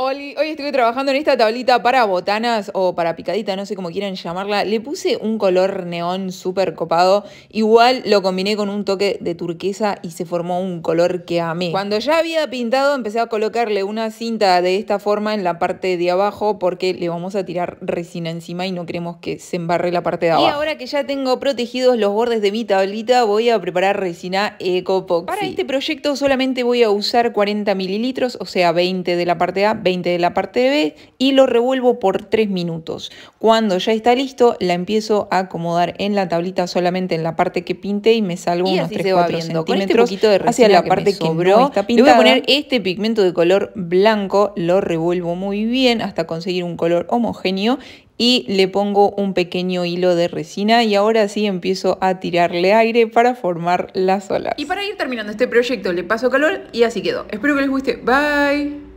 Oli, hoy estuve trabajando en esta tablita para botanas o para picadita, no sé cómo quieran llamarla. Le puse un color neón súper copado. Igual lo combiné con un toque de turquesa y se formó un color que amé. Cuando ya había pintado empecé a colocarle una cinta de esta forma en la parte de abajo porque le vamos a tirar resina encima y no queremos que se embarre la parte de abajo. Y ahora que ya tengo protegidos los bordes de mi tablita voy a preparar resina Ecopoxy. Para este proyecto solamente voy a usar 40 mililitros, o sea 20 de la parte A, de la parte B y lo revuelvo por 3 minutos. Cuando ya está listo, la empiezo a acomodar en la tablita solamente en la parte que pinté y me salgo unos 3-4 este centímetros hacia la parte que, no está pintada. Le voy a poner este pigmento de color blanco, lo revuelvo muy bien hasta conseguir un color homogéneo y le pongo un pequeño hilo de resina y ahora sí empiezo a tirarle aire para formar las olas. Y para ir terminando este proyecto le paso calor y así quedó. Espero que les guste. Bye.